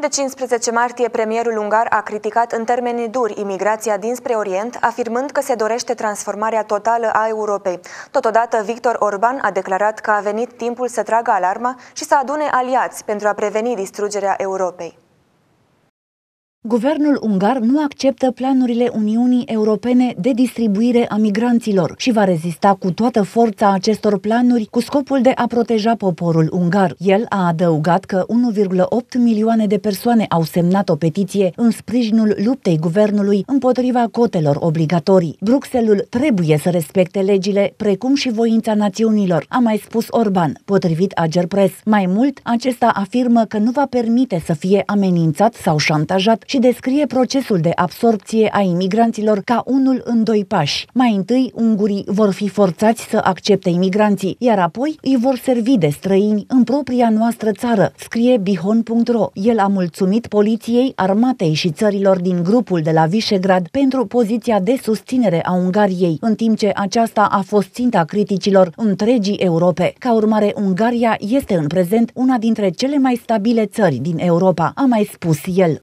De 15 martie, premierul ungar a criticat în termeni duri imigrația dinspre Orient, afirmând că se dorește transformarea totală a Europei. Totodată, Victor Orban a declarat că a venit timpul să tragă alarma și să adune aliați pentru a preveni distrugerea Europei. Guvernul ungar nu acceptă planurile Uniunii Europene de distribuire a migranților și va rezista cu toată forța acestor planuri cu scopul de a proteja poporul ungar. El a adăugat că 1,8 milioane de persoane au semnat o petiție în sprijinul luptei guvernului împotriva cotelor obligatorii. Bruxelul trebuie să respecte legile, precum și voința națiunilor, a mai spus Orban, potrivit Ager Press. Mai mult, acesta afirmă că nu va permite să fie amenințat sau șantajat și descrie procesul de absorpție a imigranților ca unul în doi pași. Mai întâi, ungurii vor fi forțați să accepte imigranții, iar apoi îi vor servi de străini în propria noastră țară, scrie bihon.ro. El a mulțumit poliției, armatei și țărilor din grupul de la Visegrad pentru poziția de susținere a Ungariei, în timp ce aceasta a fost ținta criticilor întregii Europe. Ca urmare, Ungaria este în prezent una dintre cele mai stabile țări din Europa, a mai spus el.